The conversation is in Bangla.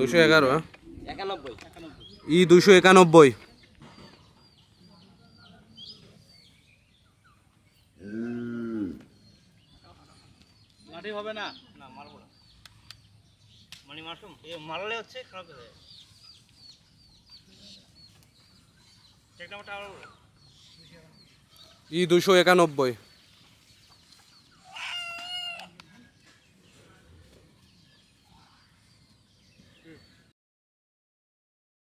দুশো এগারো হ্যাঁ? ই দুশো একানব্বই হবে না না মারবো না হচ্ছে খারাপ হয়ে ই দুশো একানব্বই